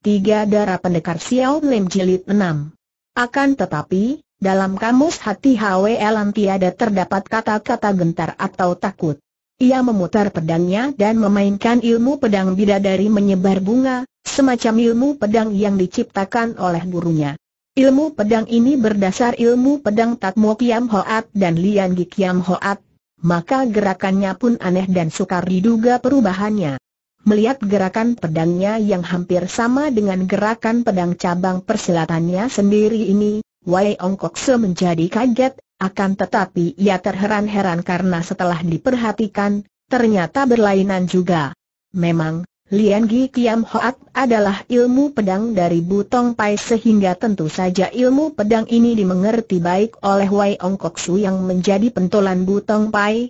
Tiga darah pendekar Xiao Lim Jilid 6. Akan tetapi, dalam kamus hati Hwe Lan tiada terdapat kata-kata gentar atau takut. Ia memutar pedangnya dan memainkan ilmu pedang bidadari menyebar bunga, semacam ilmu pedang yang diciptakan oleh gurunya. Ilmu pedang ini berdasar ilmu pedang Tatmo Kiam Hoat dan Lian Gi Kiam Hoat, maka gerakannya pun aneh dan sukar diduga perubahannya. Melihat gerakan pedangnya yang hampir sama dengan gerakan pedang cabang persilatannya sendiri ini, Wei se menjadi kaget, akan tetapi ia terheran-heran karena setelah diperhatikan, ternyata berlainan juga. Memang, Lian Gi Kiam Hoat adalah ilmu pedang dari Butong Pai sehingga tentu saja ilmu pedang ini dimengerti baik oleh Wei Su yang menjadi pentolan Butong Pai,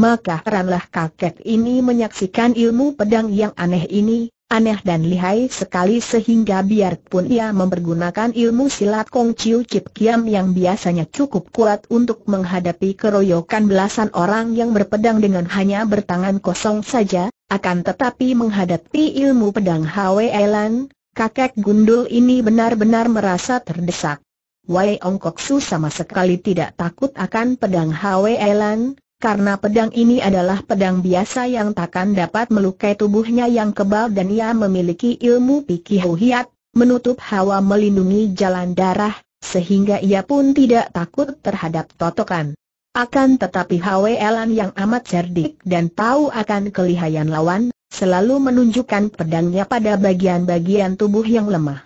maka heranlah kakek ini menyaksikan ilmu pedang yang aneh ini, aneh dan lihai sekali sehingga biarpun ia mempergunakan ilmu silat Kong Chiu Chip Kiam yang biasanya cukup kuat untuk menghadapi keroyokan belasan orang yang berpedang dengan hanya bertangan kosong saja, akan tetapi menghadapi ilmu pedang Hwe elan, kakek gundul ini benar-benar merasa terdesak. Wei Ongkok Su sama sekali tidak takut akan pedang Hwe elan karena pedang ini adalah pedang biasa yang takkan dapat melukai tubuhnya yang kebal dan ia memiliki ilmu pikihuhiat, menutup hawa melindungi jalan darah, sehingga ia pun tidak takut terhadap totokan. Akan tetapi Elan yang amat cerdik dan tahu akan kelihayan lawan, selalu menunjukkan pedangnya pada bagian-bagian tubuh yang lemah.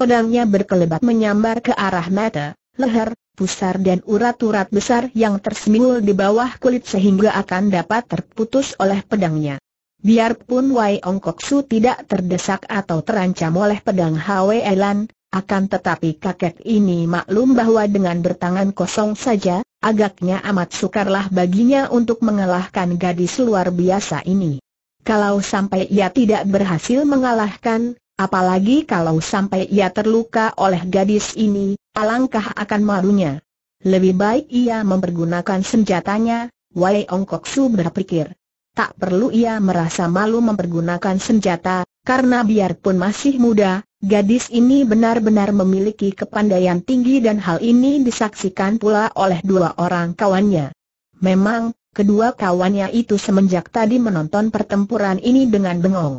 Pedangnya berkelebat menyambar ke arah mata, leher, pusar dan urat-urat besar yang tersemul di bawah kulit sehingga akan dapat terputus oleh pedangnya. Biarpun Wai Ong Kok Su tidak terdesak atau terancam oleh pedang Hwe Elan, akan tetapi kakek ini maklum bahwa dengan bertangan kosong saja, agaknya amat sukarlah baginya untuk mengalahkan gadis luar biasa ini. Kalau sampai ia tidak berhasil mengalahkan, Apalagi kalau sampai ia terluka oleh gadis ini, alangkah akan malunya. Lebih baik ia mempergunakan senjatanya, Wai Ong Kok Su berpikir. Tak perlu ia merasa malu mempergunakan senjata, karena biarpun masih muda, gadis ini benar-benar memiliki kepandaian tinggi dan hal ini disaksikan pula oleh dua orang kawannya. Memang, kedua kawannya itu semenjak tadi menonton pertempuran ini dengan bengong.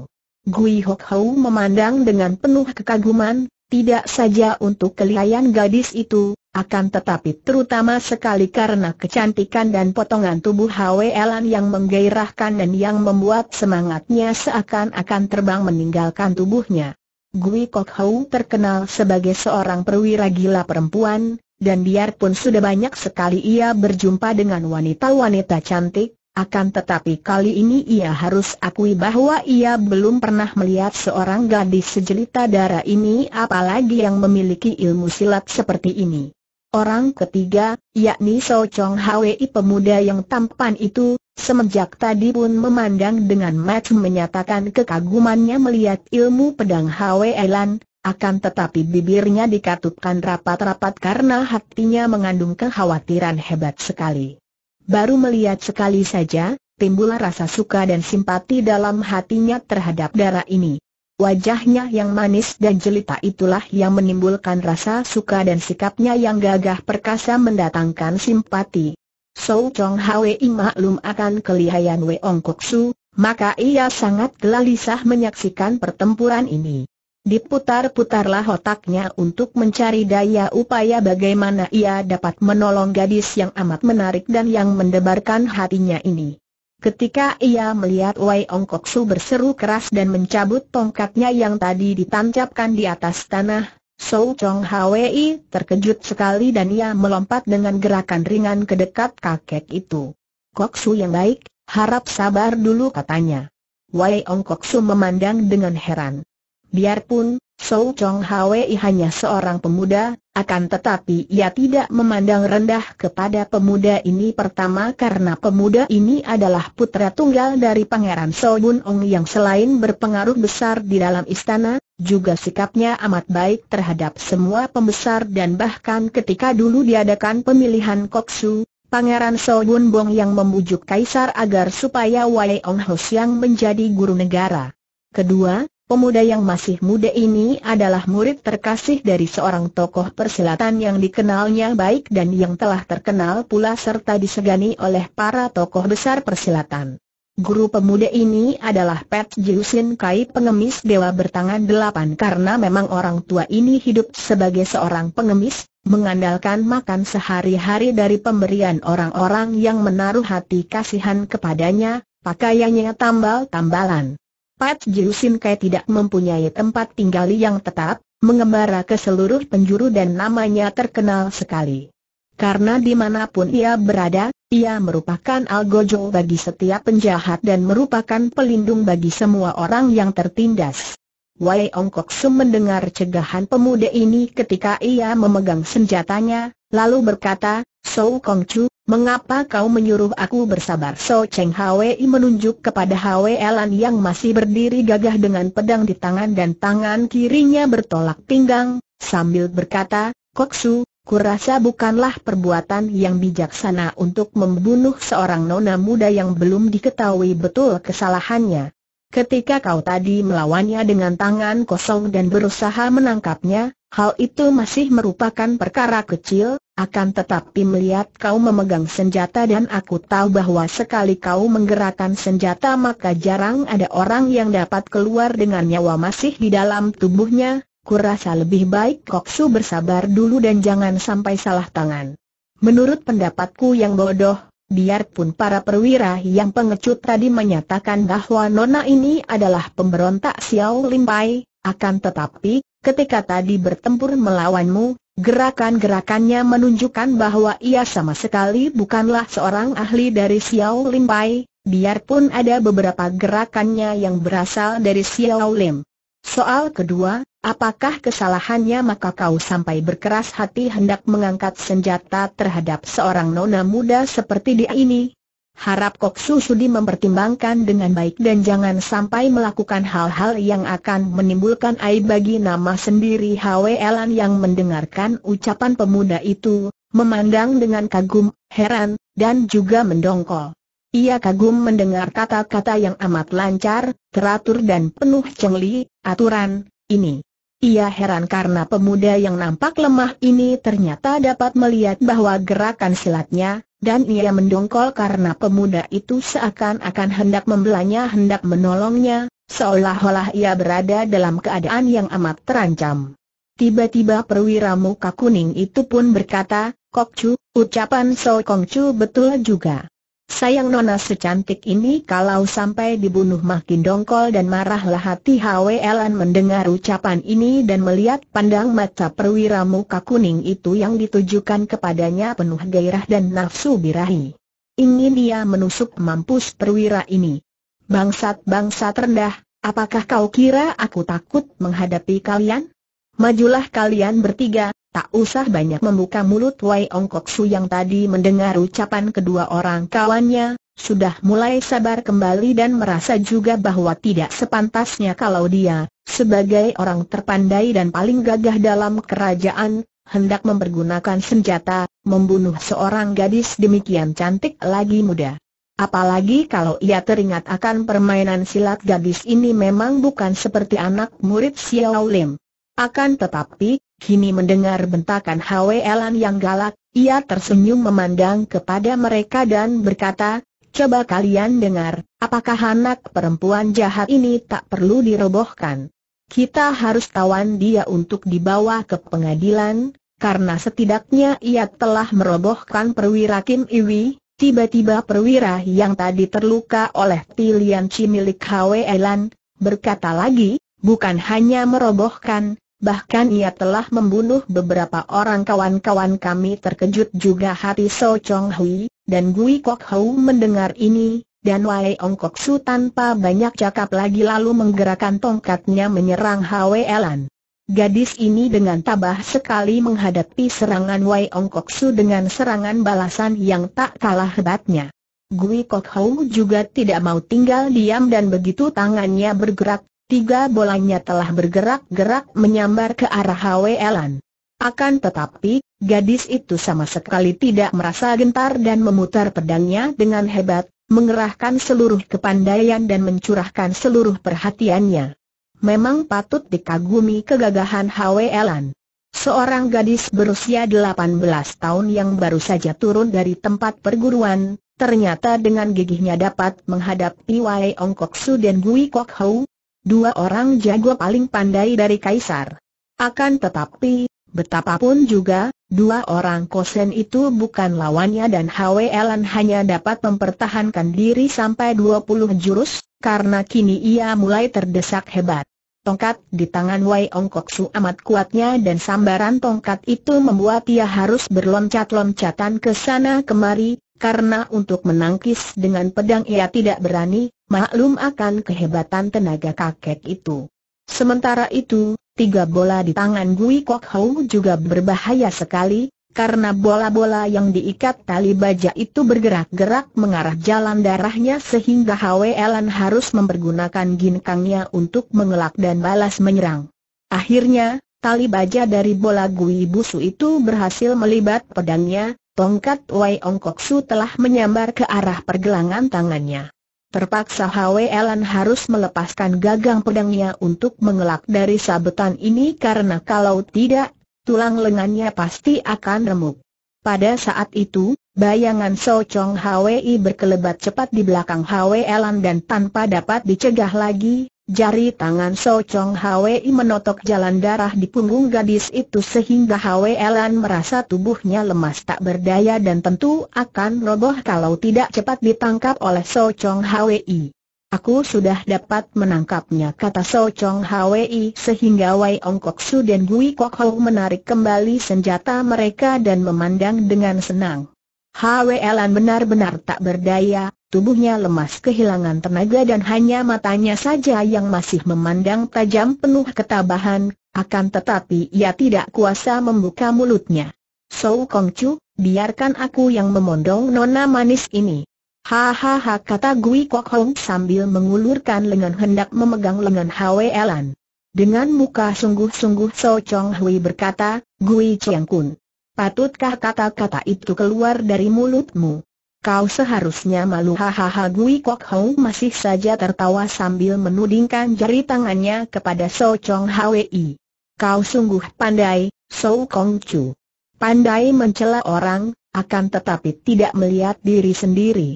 Gui Hok Hou memandang dengan penuh kekaguman, tidak saja untuk kelihayan gadis itu, akan tetapi terutama sekali karena kecantikan dan potongan tubuh Elan yang menggairahkan dan yang membuat semangatnya seakan-akan terbang meninggalkan tubuhnya. Gui Kok Hou terkenal sebagai seorang perwira gila perempuan, dan biarpun sudah banyak sekali ia berjumpa dengan wanita-wanita cantik, akan tetapi kali ini ia harus akui bahwa ia belum pernah melihat seorang gadis sejelita darah ini apalagi yang memiliki ilmu silat seperti ini. Orang ketiga, yakni So Chong Hwi pemuda yang tampan itu, semenjak tadi pun memandang dengan match menyatakan kekagumannya melihat ilmu pedang Hwi Elan. akan tetapi bibirnya dikatupkan rapat-rapat karena hatinya mengandung kekhawatiran hebat sekali. Baru melihat sekali saja, timbul rasa suka dan simpati dalam hatinya terhadap darah ini. Wajahnya yang manis dan jelita itulah yang menimbulkan rasa suka dan sikapnya yang gagah perkasa mendatangkan simpati. So Chong Hwei maklum akan kelihayan Wei Ong Kok Su, maka ia sangat gelisah menyaksikan pertempuran ini. Diputar-putarlah otaknya untuk mencari daya upaya bagaimana ia dapat menolong gadis yang amat menarik dan yang mendebarkan hatinya ini. Ketika ia melihat Wei Ong Kok Su berseru keras dan mencabut tongkatnya yang tadi ditancapkan di atas tanah, Sou Chong Hwi terkejut sekali dan ia melompat dengan gerakan ringan ke dekat kakek itu. Kok Su yang baik, harap sabar dulu katanya. Wei Ong Kok Su memandang dengan heran. Biarpun, Sou Chong Hwei hanya seorang pemuda, akan tetapi ia tidak memandang rendah kepada pemuda ini pertama karena pemuda ini adalah putra tunggal dari Pangeran Sou Bun Ong yang selain berpengaruh besar di dalam istana, juga sikapnya amat baik terhadap semua pembesar dan bahkan ketika dulu diadakan pemilihan koksu, Pangeran Bun Bong yang membujuk Kaisar agar supaya Wai Ong Hos yang menjadi guru negara. Kedua, Pemuda yang masih muda ini adalah murid terkasih dari seorang tokoh persilatan yang dikenalnya baik dan yang telah terkenal pula serta disegani oleh para tokoh besar persilatan. Guru pemuda ini adalah Pat Jiusin Kai pengemis dewa bertangan delapan karena memang orang tua ini hidup sebagai seorang pengemis, mengandalkan makan sehari-hari dari pemberian orang-orang yang menaruh hati kasihan kepadanya, pakaiannya tambal-tambalan. Pat Jiusin Kai tidak mempunyai tempat tinggal yang tetap, mengembara ke seluruh penjuru dan namanya terkenal sekali. Karena dimanapun ia berada, ia merupakan algojo bagi setiap penjahat dan merupakan pelindung bagi semua orang yang tertindas. Wei Ongkok Sum mendengar cegahan pemuda ini ketika ia memegang senjatanya, lalu berkata, So Kong Chu, Mengapa kau menyuruh aku bersabar? So Cheng Hwei menunjuk kepada Hwei Elan yang masih berdiri gagah dengan pedang di tangan dan tangan kirinya bertolak pinggang, sambil berkata, Koksu, kurasa bukanlah perbuatan yang bijaksana untuk membunuh seorang nona muda yang belum diketahui betul kesalahannya. Ketika kau tadi melawannya dengan tangan kosong dan berusaha menangkapnya, hal itu masih merupakan perkara kecil, akan tetapi melihat kau memegang senjata dan aku tahu bahwa sekali kau menggerakkan senjata maka jarang ada orang yang dapat keluar dengan nyawa masih di dalam tubuhnya, kurasa lebih baik Koksu bersabar dulu dan jangan sampai salah tangan. Menurut pendapatku yang bodoh, biarpun para perwira yang pengecut tadi menyatakan bahwa Nona ini adalah pemberontak Xiao Limpai, akan tetapi, ketika tadi bertempur melawanmu, Gerakan-gerakannya menunjukkan bahwa ia sama sekali bukanlah seorang ahli dari Xiao Lim Pai, biarpun ada beberapa gerakannya yang berasal dari Xiao Lim. Soal kedua, apakah kesalahannya maka kau sampai berkeras hati hendak mengangkat senjata terhadap seorang nona muda seperti dia ini? Harap Koksu Sudi mempertimbangkan dengan baik dan jangan sampai melakukan hal-hal yang akan menimbulkan aib bagi nama sendiri Elan yang mendengarkan ucapan pemuda itu, memandang dengan kagum, heran, dan juga mendongkol. Ia kagum mendengar kata-kata yang amat lancar, teratur dan penuh cengli, aturan, ini. Ia heran karena pemuda yang nampak lemah ini ternyata dapat melihat bahwa gerakan silatnya, dan ia mendongkol karena pemuda itu seakan-akan hendak membelanya hendak menolongnya, seolah-olah ia berada dalam keadaan yang amat terancam. Tiba-tiba perwira muka kuning itu pun berkata, Kok Chu, ucapan So Kong Chu betul juga. Sayang Nona secantik ini kalau sampai dibunuh makin dongkol dan marahlah hati Elan mendengar ucapan ini dan melihat pandang mata perwira muka kuning itu yang ditujukan kepadanya penuh gairah dan nafsu birahi. Ingin dia menusuk mampus perwira ini. Bangsat-bangsat rendah, apakah kau kira aku takut menghadapi kalian? Majulah kalian bertiga, Tak usah banyak membuka mulut Wai Ong Kok Su yang tadi mendengar ucapan kedua orang kawannya, sudah mulai sabar kembali dan merasa juga bahwa tidak sepantasnya kalau dia, sebagai orang terpandai dan paling gagah dalam kerajaan, hendak mempergunakan senjata, membunuh seorang gadis demikian cantik lagi muda. Apalagi kalau ia teringat akan permainan silat gadis ini memang bukan seperti anak murid Xiao Lim. Akan tetapi, Kini mendengar bentakan Elan yang galak, ia tersenyum memandang kepada mereka dan berkata, Coba kalian dengar, apakah anak perempuan jahat ini tak perlu dirobohkan? Kita harus tawan dia untuk dibawa ke pengadilan, karena setidaknya ia telah merobohkan perwira Kim Iwi. Tiba-tiba perwira yang tadi terluka oleh pilihan cimilik Elan berkata lagi, bukan hanya merobohkan, bahkan ia telah membunuh beberapa orang kawan-kawan kami terkejut juga hati So Chong Hui, dan Gui Kok Hou mendengar ini, dan Wai Ong Kok Su tanpa banyak cakap lagi lalu menggerakkan tongkatnya menyerang Hwe Elan. Gadis ini dengan tabah sekali menghadapi serangan Wai Ong Kok Su dengan serangan balasan yang tak kalah hebatnya. Gui Kok Hou juga tidak mau tinggal diam dan begitu tangannya bergerak, Tiga bolanya telah bergerak-gerak menyambar ke arah Elan. Akan tetapi, gadis itu sama sekali tidak merasa gentar dan memutar pedangnya dengan hebat, mengerahkan seluruh kepandaian dan mencurahkan seluruh perhatiannya. Memang patut dikagumi kegagahan Elan. Seorang gadis berusia 18 tahun yang baru saja turun dari tempat perguruan, ternyata dengan gigihnya dapat menghadapi Wai Ongkok Su dan Gui Kok Hou, dua orang jago paling pandai dari Kaisar. Akan tetapi, betapapun juga, dua orang Kosen itu bukan lawannya dan Hwelan hanya dapat mempertahankan diri sampai 20 jurus, karena kini ia mulai terdesak hebat. Tongkat di tangan Wei Ong Kok Su amat kuatnya dan sambaran tongkat itu membuat ia harus berloncat-loncatan ke sana kemari, karena untuk menangkis dengan pedang ia tidak berani, maklum akan kehebatan tenaga kakek itu. Sementara itu, tiga bola di tangan Gui Kok Hou juga berbahaya sekali, karena bola-bola yang diikat tali baja itu bergerak-gerak mengarah jalan darahnya sehingga Elan harus mempergunakan ginkangnya untuk mengelak dan balas menyerang. Akhirnya, tali baja dari bola Gui Busu itu berhasil melibat pedangnya, tongkat Wei Ong Su telah menyambar ke arah pergelangan tangannya. Terpaksa Elan harus melepaskan gagang pedangnya untuk mengelak dari sabetan ini karena kalau tidak tulang lengannya pasti akan remuk. Pada saat itu, bayangan So Chong Hwi berkelebat cepat di belakang Hwi Elan dan tanpa dapat dicegah lagi, jari tangan So Chong Hwi menotok jalan darah di punggung gadis itu sehingga Hwi Elan merasa tubuhnya lemas tak berdaya dan tentu akan roboh kalau tidak cepat ditangkap oleh So Chong Hwi. Aku sudah dapat menangkapnya kata So Chong Hwi sehingga Wei Ong Kok Su dan Gui Kok Ho menarik kembali senjata mereka dan memandang dengan senang. Hwelan benar-benar tak berdaya, tubuhnya lemas kehilangan tenaga dan hanya matanya saja yang masih memandang tajam penuh ketabahan, akan tetapi ia tidak kuasa membuka mulutnya. So Kong Chu, biarkan aku yang memondong nona manis ini. Hahaha kata Gui Kok Hong sambil mengulurkan lengan hendak memegang lengan Hwe Ellen. Dengan muka sungguh-sungguh So Chong Hui berkata, Gui Chiang Kun. Patutkah kata-kata itu keluar dari mulutmu? Kau seharusnya malu hahaha Gui Kok Hong masih saja tertawa sambil menudingkan jari tangannya kepada So Chong Hwi. Kau sungguh pandai, So Kong Chu. Pandai mencela orang, akan tetapi tidak melihat diri sendiri.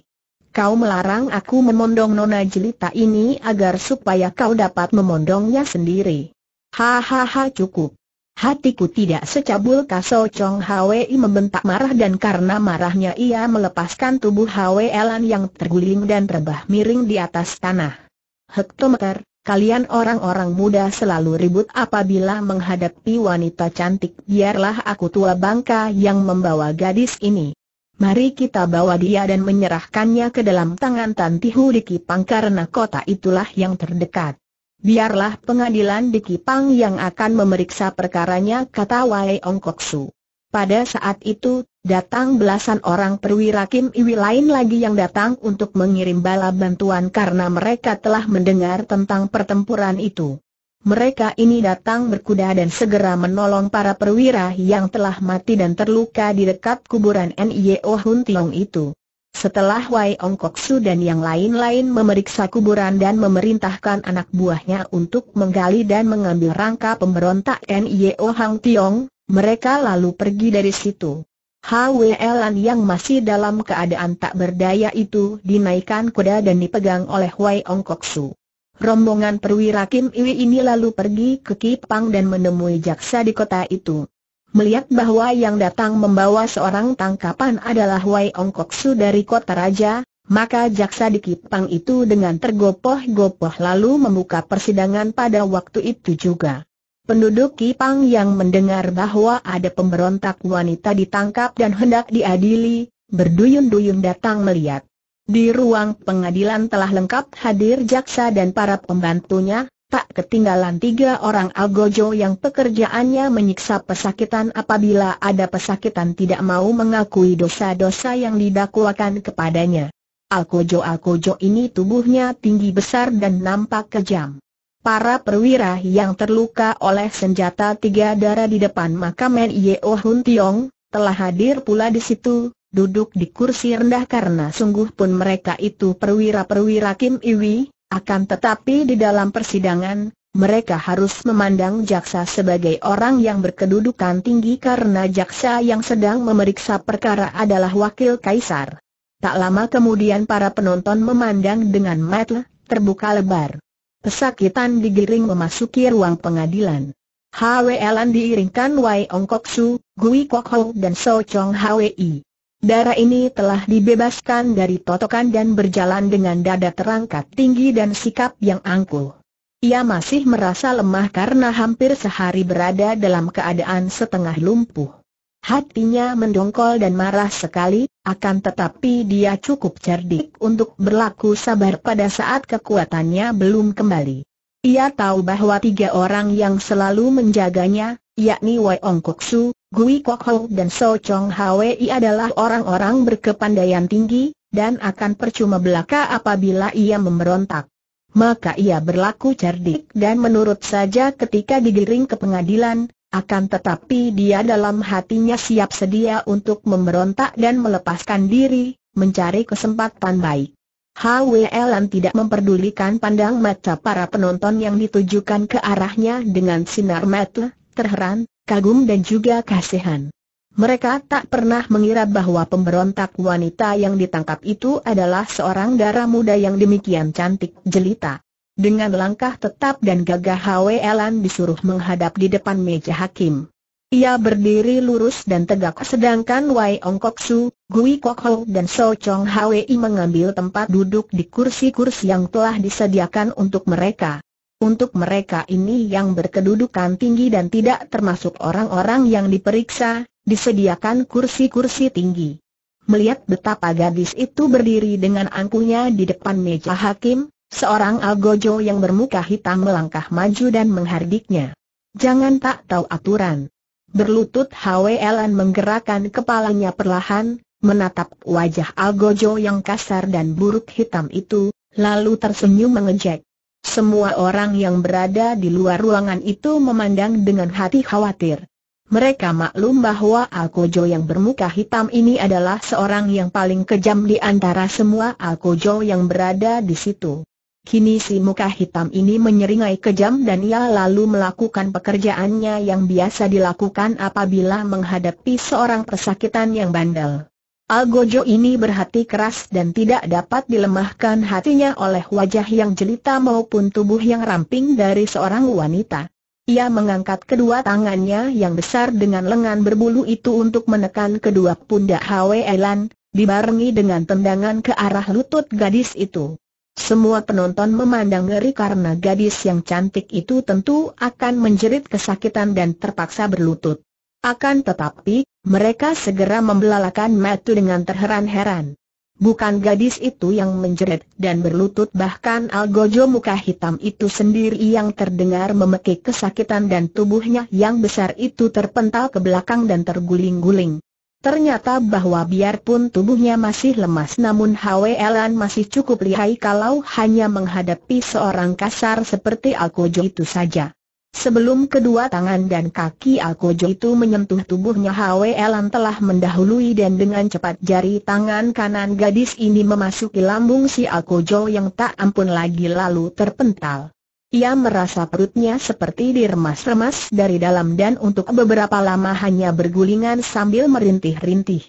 Kau melarang aku memondong nona jelita ini agar supaya kau dapat memondongnya sendiri. Hahaha cukup. Hatiku tidak secabul kaso Chong Hwi membentak marah dan karena marahnya ia melepaskan tubuh Hwi Elan yang terguling dan rebah miring di atas tanah. Hektometer, kalian orang-orang muda selalu ribut apabila menghadapi wanita cantik biarlah aku tua bangka yang membawa gadis ini. Mari kita bawa dia dan menyerahkannya ke dalam tangan Tanti Hu di Kipang karena kota itulah yang terdekat. Biarlah pengadilan di Kipang yang akan memeriksa perkaranya kata Wae Ong Kok Su. Pada saat itu, datang belasan orang perwira Kim Iwi lain lagi yang datang untuk mengirim bala bantuan karena mereka telah mendengar tentang pertempuran itu. Mereka ini datang berkuda dan segera menolong para perwira yang telah mati dan terluka di dekat kuburan N.I.O. Hun Tiong itu. Setelah Wai Ong Kok Su dan yang lain-lain memeriksa kuburan dan memerintahkan anak buahnya untuk menggali dan mengambil rangka pemberontak N.I.O. Hang Tiong, mereka lalu pergi dari situ. HWL An yang masih dalam keadaan tak berdaya itu dinaikkan kuda dan dipegang oleh Wai Ong Kok Su. Rombongan perwira Kim Iwi ini lalu pergi ke Kipang dan menemui jaksa di kota itu. Melihat bahwa yang datang membawa seorang tangkapan adalah Wai Ong Su dari kota raja, maka jaksa di Kipang itu dengan tergopoh-gopoh lalu membuka persidangan pada waktu itu juga. Penduduk Kipang yang mendengar bahwa ada pemberontak wanita ditangkap dan hendak diadili, berduyun-duyun datang melihat. Di ruang pengadilan telah lengkap hadir jaksa dan para pembantunya, tak ketinggalan tiga orang algojo yang pekerjaannya menyiksa pesakitan apabila ada pesakitan tidak mau mengakui dosa-dosa yang didakwakan kepadanya. Alkojo-alkojo ini tubuhnya tinggi besar dan nampak kejam. Para perwira yang terluka oleh senjata tiga darah di depan makam Yeo Hun Tiong, telah hadir pula di situ, duduk di kursi rendah karena sungguh pun mereka itu perwira-perwira Kim Iwi, akan tetapi di dalam persidangan, mereka harus memandang jaksa sebagai orang yang berkedudukan tinggi karena jaksa yang sedang memeriksa perkara adalah wakil kaisar. Tak lama kemudian para penonton memandang dengan mata terbuka lebar. Pesakitan digiring memasuki ruang pengadilan. HWLan diiringkan Wai Ong Kok Su, Gui Kok Ho dan So Chong HWI. Darah ini telah dibebaskan dari totokan dan berjalan dengan dada terangkat tinggi dan sikap yang angkuh. Ia masih merasa lemah karena hampir sehari berada dalam keadaan setengah lumpuh. Hatinya mendongkol dan marah sekali, akan tetapi dia cukup cerdik untuk berlaku sabar pada saat kekuatannya belum kembali. Ia tahu bahwa tiga orang yang selalu menjaganya, yakni Wei Ong Kok Su, Gui Kok Ho dan So Chong Hwei adalah orang-orang berkepandaian tinggi, dan akan percuma belaka apabila ia memberontak. Maka ia berlaku cerdik dan menurut saja ketika digiring ke pengadilan, akan tetapi dia dalam hatinya siap sedia untuk memberontak dan melepaskan diri, mencari kesempatan baik. HWLan tidak memperdulikan pandang mata para penonton yang ditujukan ke arahnya dengan sinar mata, terheran, kagum dan juga kasihan. Mereka tak pernah mengira bahwa pemberontak wanita yang ditangkap itu adalah seorang darah muda yang demikian cantik jelita. Dengan langkah tetap dan gagah Elan disuruh menghadap di depan meja hakim. Ia berdiri lurus dan tegak sedangkan Wai Ong Kok Su, Gui Kok Ho dan So Chong Hwi mengambil tempat duduk di kursi-kursi yang telah disediakan untuk mereka untuk mereka ini yang berkedudukan tinggi dan tidak termasuk orang-orang yang diperiksa, disediakan kursi-kursi tinggi. Melihat betapa gadis itu berdiri dengan angkuhnya di depan meja hakim, seorang algojo yang bermuka hitam melangkah maju dan menghardiknya. Jangan tak tahu aturan. Berlutut Hwelan menggerakkan kepalanya perlahan, menatap wajah algojo yang kasar dan buruk hitam itu, lalu tersenyum mengejek. Semua orang yang berada di luar ruangan itu memandang dengan hati khawatir. Mereka maklum bahwa Alkojo yang bermuka hitam ini adalah seorang yang paling kejam di antara semua Alkojo yang berada di situ. Kini si muka hitam ini menyeringai kejam dan ia lalu melakukan pekerjaannya yang biasa dilakukan apabila menghadapi seorang persakitan yang bandel. Algojo ini berhati keras dan tidak dapat dilemahkan hatinya oleh wajah yang jelita maupun tubuh yang ramping dari seorang wanita. Ia mengangkat kedua tangannya yang besar dengan lengan berbulu itu untuk menekan kedua pundak Hwe Elan, dibarengi dengan tendangan ke arah lutut gadis itu. Semua penonton memandang ngeri karena gadis yang cantik itu tentu akan menjerit kesakitan dan terpaksa berlutut. Akan tetapi, mereka segera membelalakan Matu dengan terheran-heran. Bukan gadis itu yang menjerit dan berlutut bahkan Algojo muka hitam itu sendiri yang terdengar memekik kesakitan dan tubuhnya yang besar itu terpental ke belakang dan terguling-guling. Ternyata bahwa biarpun tubuhnya masih lemas namun Elan masih cukup lihai kalau hanya menghadapi seorang kasar seperti Algojo itu saja. Sebelum kedua tangan dan kaki Alkojo itu menyentuh tubuhnya Elan telah mendahului dan dengan cepat jari tangan kanan gadis ini memasuki lambung si Alkojo yang tak ampun lagi lalu terpental. Ia merasa perutnya seperti diremas-remas dari dalam dan untuk beberapa lama hanya bergulingan sambil merintih-rintih.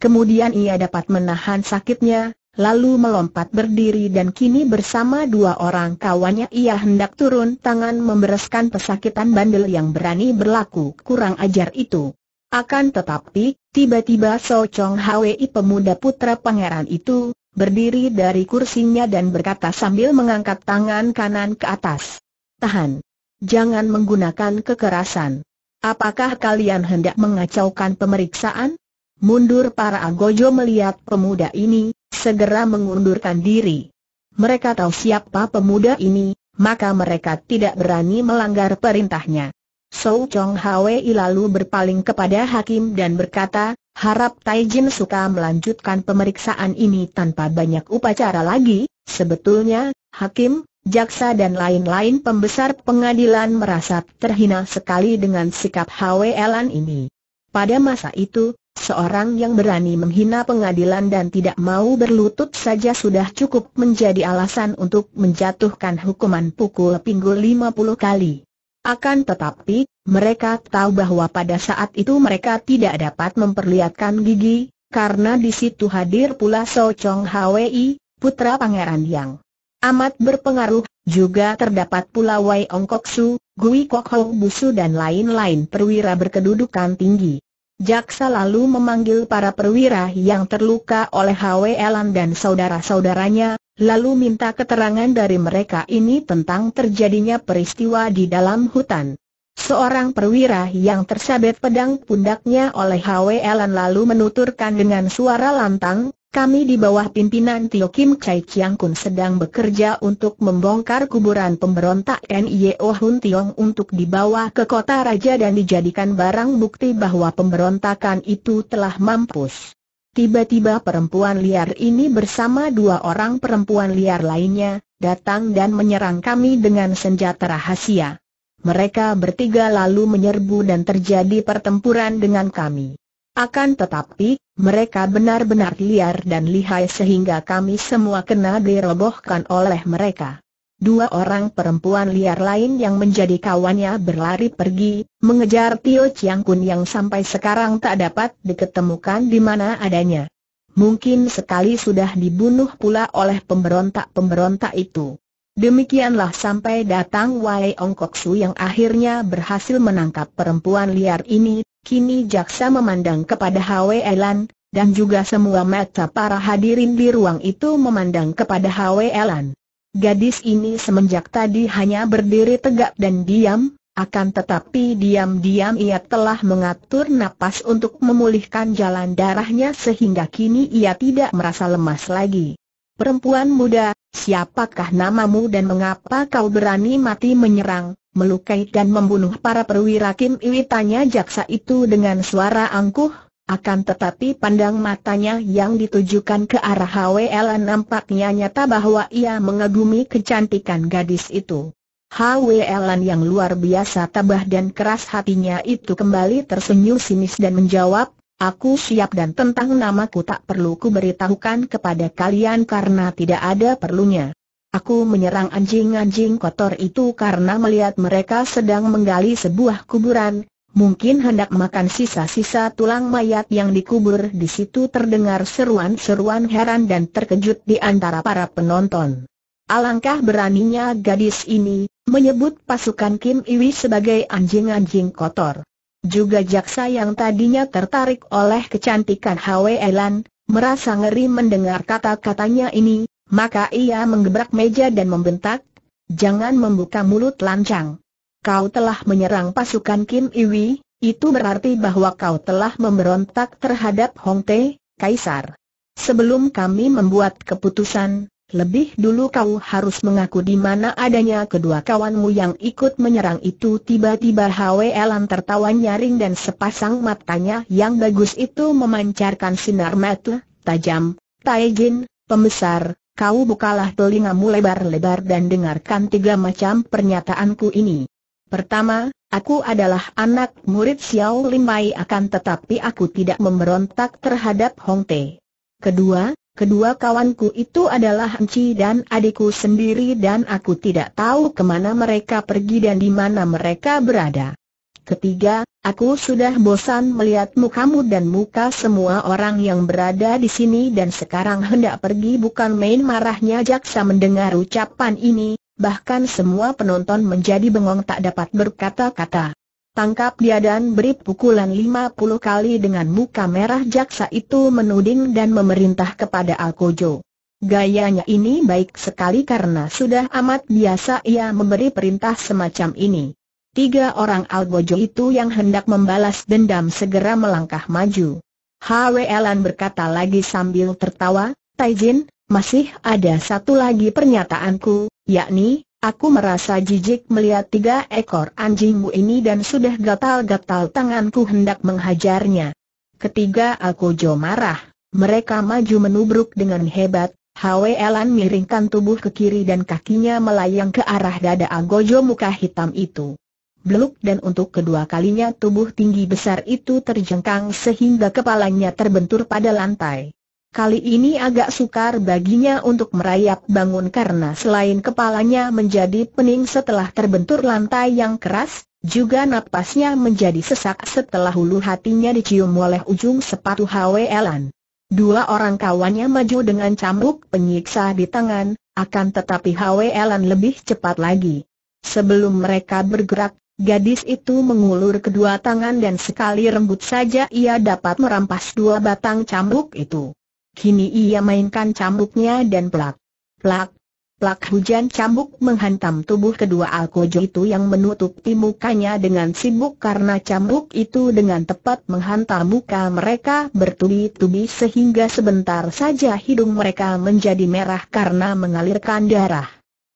Kemudian ia dapat menahan sakitnya, lalu melompat berdiri dan kini bersama dua orang kawannya ia hendak turun tangan membereskan pesakitan bandel yang berani berlaku kurang ajar itu. Akan tetapi, tiba-tiba So Chong Hwi pemuda putra pangeran itu, berdiri dari kursinya dan berkata sambil mengangkat tangan kanan ke atas. Tahan. Jangan menggunakan kekerasan. Apakah kalian hendak mengacaukan pemeriksaan? Mundur para agojo melihat pemuda ini, segera mengundurkan diri. Mereka tahu siapa pemuda ini, maka mereka tidak berani melanggar perintahnya. Sou Chong Hwei lalu berpaling kepada hakim dan berkata, harap Taijin suka melanjutkan pemeriksaan ini tanpa banyak upacara lagi, sebetulnya, hakim, jaksa dan lain-lain pembesar pengadilan merasa terhina sekali dengan sikap Elan ini. Pada masa itu, Seorang yang berani menghina pengadilan dan tidak mau berlutut saja sudah cukup menjadi alasan untuk menjatuhkan hukuman pukul pinggul 50 kali. Akan tetapi, mereka tahu bahwa pada saat itu mereka tidak dapat memperlihatkan gigi, karena di situ hadir pula So Chong Hwi, putra Pangeran Yang amat berpengaruh, juga terdapat pula Wei Ong Kok Su, Gui Kok Hong Busu dan lain-lain perwira berkedudukan tinggi. Jaksa lalu memanggil para perwira yang terluka oleh Hw Ellen dan saudara-saudaranya, lalu minta keterangan dari mereka ini tentang terjadinya peristiwa di dalam hutan. Seorang perwira yang tersabet pedang pundaknya oleh Hw Elan lalu menuturkan dengan suara lantang, kami di bawah pimpinan Tio Kim Chai Chiang Kun sedang bekerja untuk membongkar kuburan pemberontak NIO Hun Tiong untuk dibawa ke kota raja dan dijadikan barang bukti bahwa pemberontakan itu telah mampus. Tiba-tiba perempuan liar ini bersama dua orang perempuan liar lainnya, datang dan menyerang kami dengan senjata rahasia. Mereka bertiga lalu menyerbu dan terjadi pertempuran dengan kami. Akan tetapi, mereka benar-benar liar dan lihai sehingga kami semua kena dirobohkan oleh mereka. Dua orang perempuan liar lain yang menjadi kawannya berlari pergi, mengejar Tio Chiang Kun yang sampai sekarang tak dapat diketemukan di mana adanya. Mungkin sekali sudah dibunuh pula oleh pemberontak-pemberontak itu. Demikianlah sampai datang Wai Ong Kok Su yang akhirnya berhasil menangkap perempuan liar ini, Kini jaksa memandang kepada Hwe Elan, dan juga semua mata para hadirin di ruang itu memandang kepada Hwe Elan. Gadis ini semenjak tadi hanya berdiri tegak dan diam, akan tetapi diam-diam ia telah mengatur napas untuk memulihkan jalan darahnya sehingga kini ia tidak merasa lemas lagi. Perempuan muda, siapakah namamu dan mengapa kau berani mati menyerang, melukai dan membunuh para perwira Kim Iwi? Tanya jaksa itu dengan suara angkuh, akan tetapi pandang matanya yang ditujukan ke arah HWL nampaknya nyata bahwa ia mengagumi kecantikan gadis itu. HWL yang luar biasa tabah dan keras hatinya itu kembali tersenyum sinis dan menjawab, Aku siap dan tentang namaku tak perlu ku beritahukan kepada kalian karena tidak ada perlunya. Aku menyerang anjing-anjing kotor itu karena melihat mereka sedang menggali sebuah kuburan, mungkin hendak makan sisa-sisa tulang mayat yang dikubur di situ terdengar seruan-seruan heran dan terkejut di antara para penonton. Alangkah beraninya gadis ini, menyebut pasukan Kim Iwi sebagai anjing-anjing kotor. Juga jaksa yang tadinya tertarik oleh kecantikan Hwe Elan merasa ngeri mendengar kata-katanya ini, maka ia menggebrak meja dan membentak, jangan membuka mulut lancang. Kau telah menyerang pasukan Kim Iwi, itu berarti bahwa kau telah memberontak terhadap Hong Te, Kaisar. Sebelum kami membuat keputusan, lebih dulu kau harus mengaku di mana adanya kedua kawanmu yang ikut menyerang itu Tiba-tiba Hwelan tertawa nyaring dan sepasang matanya yang bagus itu memancarkan sinar mata, tajam, taijin, pembesar Kau bukalah telingamu lebar-lebar dan dengarkan tiga macam pernyataanku ini Pertama, aku adalah anak murid Xiao Limai akan tetapi aku tidak memberontak terhadap Hong Te Kedua, Kedua kawanku itu adalah Enci dan adikku sendiri dan aku tidak tahu kemana mereka pergi dan di mana mereka berada. Ketiga, aku sudah bosan melihat mukamu dan muka semua orang yang berada di sini dan sekarang hendak pergi bukan main marahnya jaksa mendengar ucapan ini, bahkan semua penonton menjadi bengong tak dapat berkata-kata. Tangkap dia dan beri pukulan 50 kali dengan muka merah jaksa itu menuding dan memerintah kepada Alkojo. Gayanya ini baik sekali karena sudah amat biasa ia memberi perintah semacam ini. Tiga orang Alkojo itu yang hendak membalas dendam segera melangkah maju. Hwelan berkata lagi sambil tertawa, Taizin, masih ada satu lagi pernyataanku, yakni, Aku merasa jijik melihat tiga ekor anjingmu ini dan sudah gatal-gatal tanganku hendak menghajarnya. Ketiga Alkojo marah, mereka maju menubruk dengan hebat, Elan miringkan tubuh ke kiri dan kakinya melayang ke arah dada Algojo muka hitam itu. Beluk dan untuk kedua kalinya tubuh tinggi besar itu terjengkang sehingga kepalanya terbentur pada lantai. Kali ini agak sukar baginya untuk merayap bangun karena selain kepalanya menjadi pening setelah terbentur lantai yang keras, juga napasnya menjadi sesak setelah hulu hatinya dicium oleh ujung sepatu Elan. Dua orang kawannya maju dengan cambuk penyiksa di tangan, akan tetapi Elan lebih cepat lagi. Sebelum mereka bergerak, Gadis itu mengulur kedua tangan dan sekali rembut saja ia dapat merampas dua batang cambuk itu. Kini ia mainkan cambuknya dan pelak. Pelak. pelak hujan cambuk menghantam tubuh kedua Alkojo itu yang menutupi mukanya dengan sibuk karena cambuk itu dengan tepat menghantam muka mereka bertubi-tubi sehingga sebentar saja hidung mereka menjadi merah karena mengalirkan darah.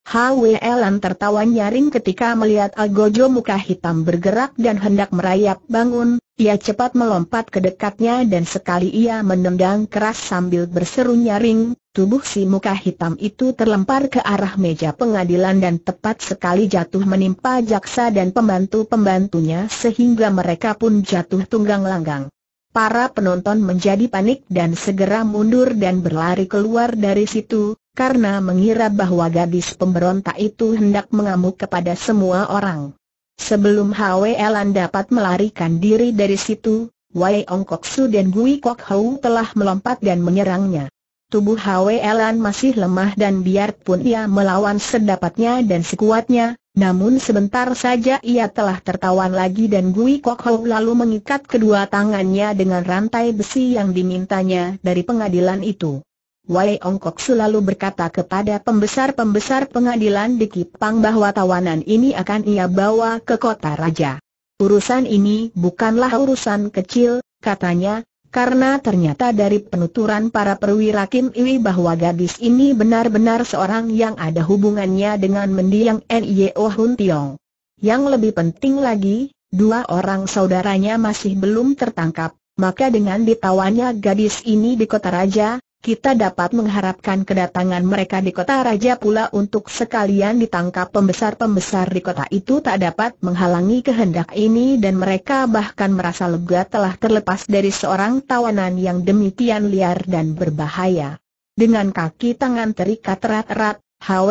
Hwelan tertawa nyaring ketika melihat Algojo muka hitam bergerak dan hendak merayap bangun, ia cepat melompat ke dekatnya dan sekali ia menendang keras sambil berseru nyaring, tubuh si muka hitam itu terlempar ke arah meja pengadilan dan tepat sekali jatuh menimpa jaksa dan pembantu-pembantunya sehingga mereka pun jatuh tunggang langgang. Para penonton menjadi panik dan segera mundur dan berlari keluar dari situ, karena mengira bahwa gadis pemberontak itu hendak mengamuk kepada semua orang. Sebelum Hwe Elan dapat melarikan diri dari situ, Wei Ong Kok Su dan Gui Kok Hau telah melompat dan menyerangnya. Tubuh Hwe Elan masih lemah dan biarpun ia melawan sedapatnya dan sekuatnya, namun sebentar saja ia telah tertawan lagi dan Gui Kok Hau lalu mengikat kedua tangannya dengan rantai besi yang dimintanya dari pengadilan itu. Wai Ongkok selalu berkata kepada pembesar-pembesar pengadilan di Kipang bahwa tawanan ini akan ia bawa ke kota raja. Urusan ini bukanlah urusan kecil, katanya, karena ternyata dari penuturan para perwira Kim Iwi bahwa gadis ini benar-benar seorang yang ada hubungannya dengan mendiang N.I.O. Hun Tiong. Yang lebih penting lagi, dua orang saudaranya masih belum tertangkap, maka dengan ditawannya gadis ini di kota raja, kita dapat mengharapkan kedatangan mereka di kota raja pula untuk sekalian ditangkap pembesar-pembesar di kota itu tak dapat menghalangi kehendak ini dan mereka bahkan merasa lega telah terlepas dari seorang tawanan yang demikian liar dan berbahaya. Dengan kaki tangan terikat erat-erat,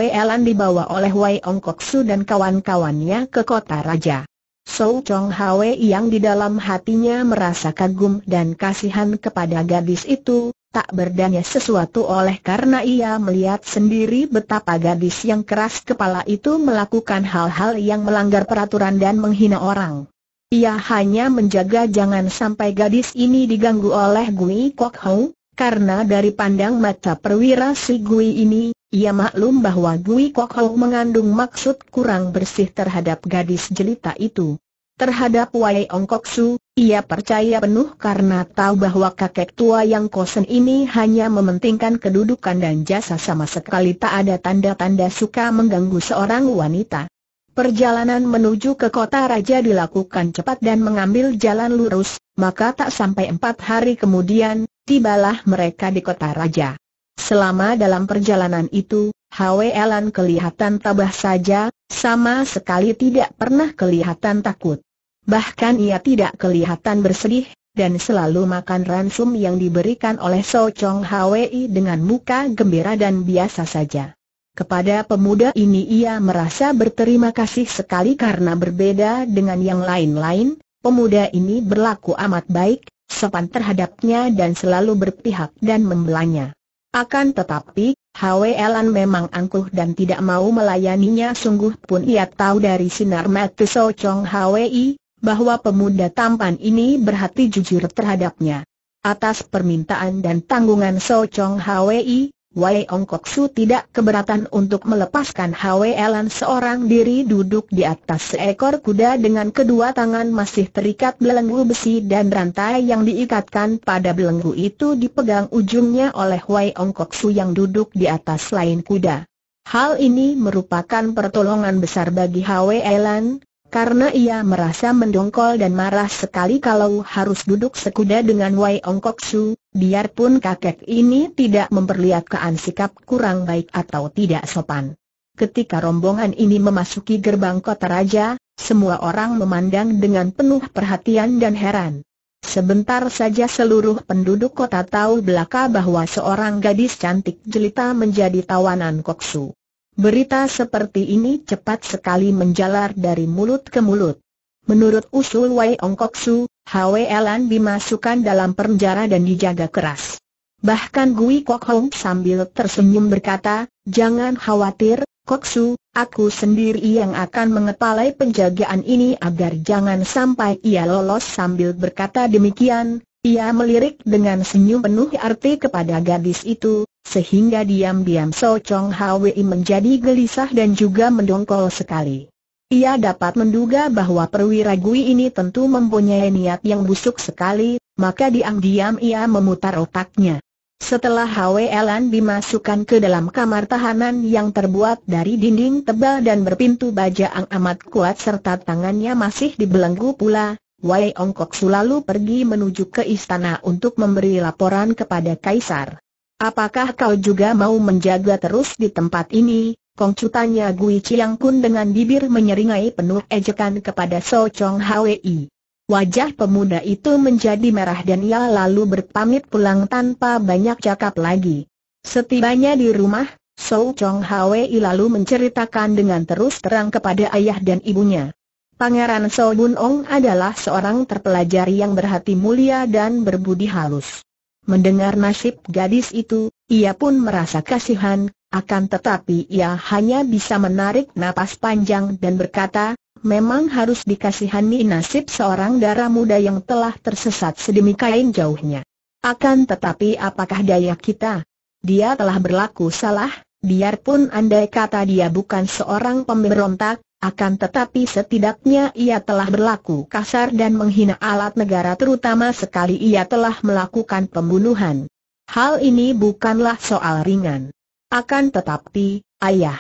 Elan dibawa oleh Wei Ong Koksu dan kawan-kawannya ke kota raja. Sou Chong Hwe yang di dalam hatinya merasa kagum dan kasihan kepada gadis itu, tak berdaya sesuatu oleh karena ia melihat sendiri betapa gadis yang keras kepala itu melakukan hal-hal yang melanggar peraturan dan menghina orang. Ia hanya menjaga jangan sampai gadis ini diganggu oleh Gui Kok Hong, karena dari pandang mata perwira si Gui ini, ia maklum bahwa Gui Kok Hong mengandung maksud kurang bersih terhadap gadis jelita itu. Terhadap Wai Ong Kok Su, ia percaya penuh karena tahu bahwa kakek tua yang kosen ini hanya mementingkan kedudukan dan jasa sama sekali tak ada tanda-tanda suka mengganggu seorang wanita. Perjalanan menuju ke kota raja dilakukan cepat dan mengambil jalan lurus, maka tak sampai empat hari kemudian, tibalah mereka di kota raja. Selama dalam perjalanan itu, Elan kelihatan tabah saja, sama sekali tidak pernah kelihatan takut. Bahkan ia tidak kelihatan bersedih, dan selalu makan ransum yang diberikan oleh So Chong Hwi dengan muka gembira dan biasa saja. Kepada pemuda ini ia merasa berterima kasih sekali karena berbeda dengan yang lain-lain, pemuda ini berlaku amat baik, sopan terhadapnya dan selalu berpihak dan membelanya. Akan tetapi, Hwelan memang angkuh dan tidak mau melayaninya sungguh pun ia tahu dari sinar mata So Chong Hwi, bahwa pemuda tampan ini berhati jujur terhadapnya. Atas permintaan dan tanggungan So Chong Hwi, Wei Ong Kok Su tidak keberatan untuk melepaskan Hwi Elan seorang diri duduk di atas seekor kuda dengan kedua tangan masih terikat belenggu besi dan rantai yang diikatkan pada belenggu itu dipegang ujungnya oleh Wei Ong Kok Su yang duduk di atas lain kuda. Hal ini merupakan pertolongan besar bagi Hwi Elan. Karena ia merasa mendongkol dan marah sekali kalau harus duduk sekuda dengan Wei Ong Kok Su, biarpun kakek ini tidak memperlihatkan sikap kurang baik atau tidak sopan. Ketika rombongan ini memasuki gerbang kota raja, semua orang memandang dengan penuh perhatian dan heran. Sebentar saja seluruh penduduk kota tahu belaka bahwa seorang gadis cantik jelita menjadi tawanan Koksu. Berita seperti ini cepat sekali menjalar dari mulut ke mulut. Menurut usul Wei Kok Su, Hwelan dimasukkan dalam penjara dan dijaga keras. Bahkan Gui Kok Hong sambil tersenyum berkata, jangan khawatir, Kok Su, aku sendiri yang akan mengepalai penjagaan ini agar jangan sampai ia lolos sambil berkata demikian. Ia melirik dengan senyum penuh arti kepada gadis itu, sehingga diam-diam So Chong Hwi menjadi gelisah dan juga mendongkol sekali. Ia dapat menduga bahwa perwira Gui ini tentu mempunyai niat yang busuk sekali, maka diam-diam ia memutar otaknya. Setelah Hwi Elan dimasukkan ke dalam kamar tahanan yang terbuat dari dinding tebal dan berpintu baja ang amat kuat serta tangannya masih dibelenggu pula, Wei Ongkok selalu pergi menuju ke istana untuk memberi laporan kepada Kaisar. Apakah kau juga mau menjaga terus di tempat ini? Chu tanya Gui Chiang Kun dengan bibir menyeringai penuh ejekan kepada So Chong Hwi. Wajah pemuda itu menjadi merah dan ia lalu berpamit pulang tanpa banyak cakap lagi. Setibanya di rumah, So Chong Hwi lalu menceritakan dengan terus terang kepada ayah dan ibunya. Pangeran So Bun Ong adalah seorang terpelajar yang berhati mulia dan berbudi halus. Mendengar nasib gadis itu, ia pun merasa kasihan, akan tetapi ia hanya bisa menarik napas panjang dan berkata, memang harus dikasihani nasib seorang darah muda yang telah tersesat sedemikian jauhnya. Akan tetapi apakah daya kita? Dia telah berlaku salah, biarpun andai kata dia bukan seorang pemberontak, akan tetapi setidaknya ia telah berlaku kasar dan menghina alat negara terutama sekali ia telah melakukan pembunuhan. Hal ini bukanlah soal ringan. Akan tetapi, ayah.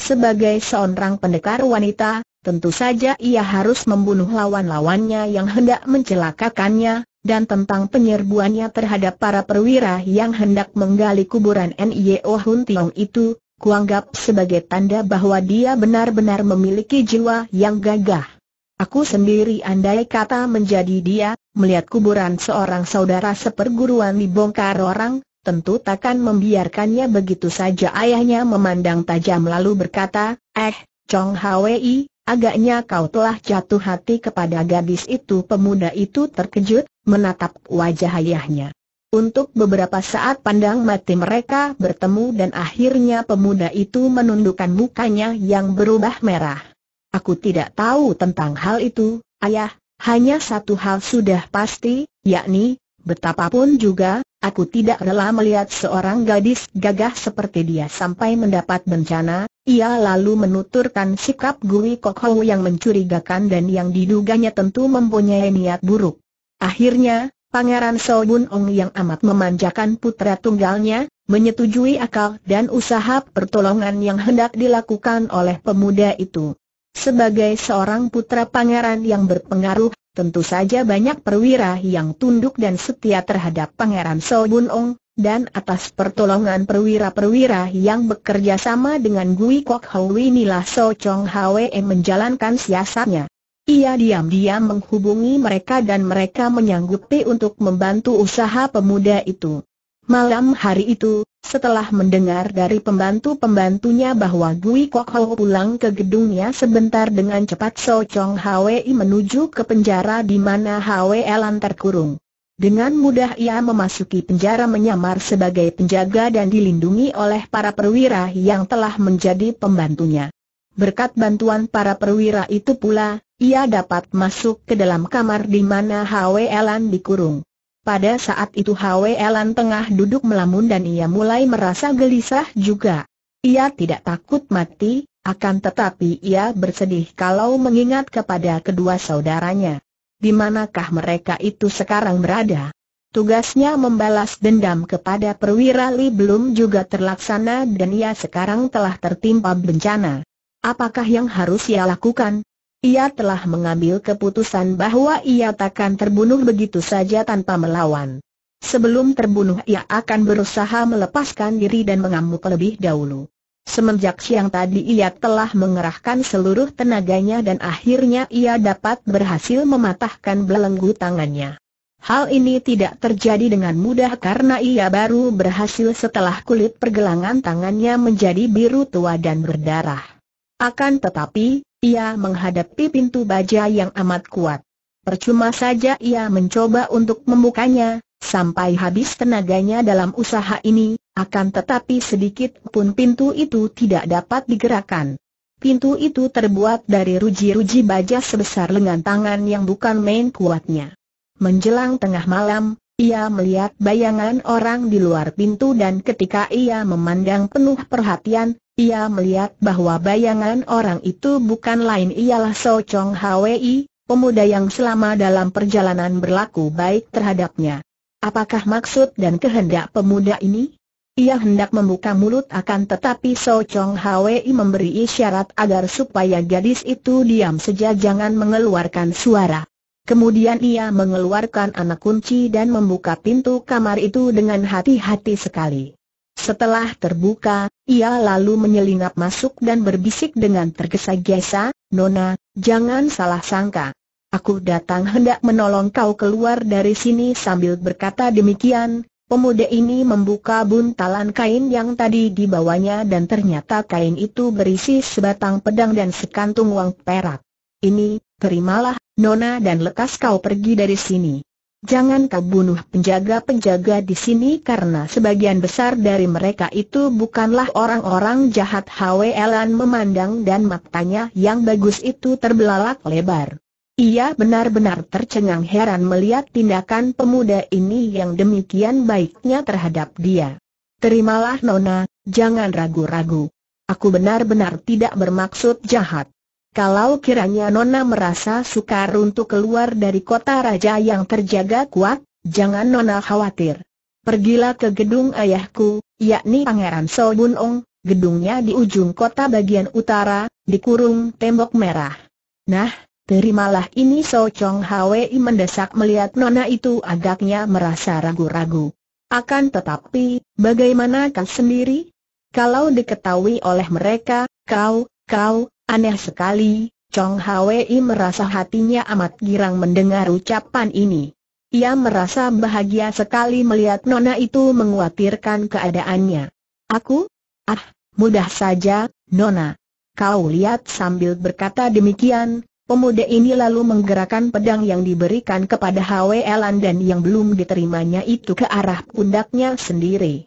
Sebagai seorang pendekar wanita, tentu saja ia harus membunuh lawan-lawannya yang hendak mencelakakannya, dan tentang penyerbuannya terhadap para perwira yang hendak menggali kuburan N.I.O. Hun Tiong itu, kuanggap sebagai tanda bahwa dia benar-benar memiliki jiwa yang gagah. Aku sendiri andai kata menjadi dia, melihat kuburan seorang saudara seperguruan dibongkar orang, tentu takkan membiarkannya begitu saja ayahnya memandang tajam lalu berkata, Eh, Chong Hwi, agaknya kau telah jatuh hati kepada gadis itu pemuda itu terkejut, menatap wajah ayahnya. Untuk beberapa saat pandang mati mereka bertemu dan akhirnya pemuda itu menundukkan mukanya yang berubah merah. Aku tidak tahu tentang hal itu, ayah, hanya satu hal sudah pasti, yakni, betapapun juga, aku tidak rela melihat seorang gadis gagah seperti dia sampai mendapat bencana, ia lalu menuturkan sikap Gui Kokou yang mencurigakan dan yang diduganya tentu mempunyai niat buruk. Akhirnya, Pangeran Soyun Ong yang amat memanjakan putra tunggalnya, menyetujui akal dan usaha pertolongan yang hendak dilakukan oleh pemuda itu. Sebagai seorang putra pangeran yang berpengaruh, tentu saja banyak perwira yang tunduk dan setia terhadap Pangeran Soyun Ong, dan atas pertolongan perwira-perwira yang bekerja sama dengan Gui Kok Hau inilah So Chong Hwe menjalankan siasatnya. Ia diam-diam menghubungi mereka dan mereka menyanggupi untuk membantu usaha pemuda itu. Malam hari itu, setelah mendengar dari pembantu-pembantunya bahwa Gui Kok Ho pulang ke gedungnya sebentar dengan cepat So Chong Hwi menuju ke penjara di mana Hwi Elan terkurung. Dengan mudah ia memasuki penjara menyamar sebagai penjaga dan dilindungi oleh para perwira yang telah menjadi pembantunya. Berkat bantuan para perwira itu pula, ia dapat masuk ke dalam kamar di mana Elan dikurung. Pada saat itu Elan tengah duduk melamun dan ia mulai merasa gelisah juga. Ia tidak takut mati, akan tetapi ia bersedih kalau mengingat kepada kedua saudaranya. Di manakah mereka itu sekarang berada? Tugasnya membalas dendam kepada perwira Li belum juga terlaksana dan ia sekarang telah tertimpa bencana. Apakah yang harus ia lakukan? Ia telah mengambil keputusan bahwa ia takkan terbunuh begitu saja tanpa melawan. Sebelum terbunuh ia akan berusaha melepaskan diri dan mengamuk lebih dahulu. Semenjak siang tadi ia telah mengerahkan seluruh tenaganya dan akhirnya ia dapat berhasil mematahkan belenggu tangannya. Hal ini tidak terjadi dengan mudah karena ia baru berhasil setelah kulit pergelangan tangannya menjadi biru tua dan berdarah. Akan tetapi, ia menghadapi pintu baja yang amat kuat. Percuma saja ia mencoba untuk membukanya, sampai habis tenaganya dalam usaha ini, akan tetapi sedikit pun pintu itu tidak dapat digerakkan. Pintu itu terbuat dari ruji-ruji baja sebesar lengan tangan yang bukan main kuatnya. Menjelang tengah malam, ia melihat bayangan orang di luar pintu dan ketika ia memandang penuh perhatian, ia melihat bahwa bayangan orang itu bukan lain ialah So Chong Hwi, pemuda yang selama dalam perjalanan berlaku baik terhadapnya. Apakah maksud dan kehendak pemuda ini? Ia hendak membuka mulut akan tetapi So Chong Hwi memberi isyarat agar supaya gadis itu diam saja jangan mengeluarkan suara. Kemudian ia mengeluarkan anak kunci dan membuka pintu kamar itu dengan hati-hati sekali. Setelah terbuka, ia lalu menyelinap masuk dan berbisik dengan tergesa-gesa, Nona, jangan salah sangka. Aku datang hendak menolong kau keluar dari sini sambil berkata demikian, pemuda ini membuka buntalan kain yang tadi dibawanya dan ternyata kain itu berisi sebatang pedang dan sekantung uang perak. Ini, terimalah, Nona dan lekas kau pergi dari sini. Jangan kau bunuh penjaga-penjaga di sini karena sebagian besar dari mereka itu bukanlah orang-orang jahat Elan memandang dan matanya yang bagus itu terbelalak lebar. Ia benar-benar tercengang heran melihat tindakan pemuda ini yang demikian baiknya terhadap dia. Terimalah Nona, jangan ragu-ragu. Aku benar-benar tidak bermaksud jahat. Kalau kiranya Nona merasa sukar untuk keluar dari kota raja yang terjaga kuat, jangan Nona khawatir. Pergilah ke gedung ayahku, yakni Pangeran So Bun Ong, gedungnya di ujung kota bagian utara, di kurung tembok merah. Nah, terimalah ini So Chong Hwi mendesak melihat Nona itu agaknya merasa ragu-ragu. Akan tetapi, bagaimana kau sendiri? Kalau diketahui oleh mereka, kau, kau, Aneh sekali, Chong Hwi merasa hatinya amat girang mendengar ucapan ini. Ia merasa bahagia sekali melihat Nona itu menguatirkan keadaannya. Aku? Ah, mudah saja, Nona. Kau lihat sambil berkata demikian, pemuda ini lalu menggerakkan pedang yang diberikan kepada Hwi dan yang belum diterimanya itu ke arah pundaknya sendiri.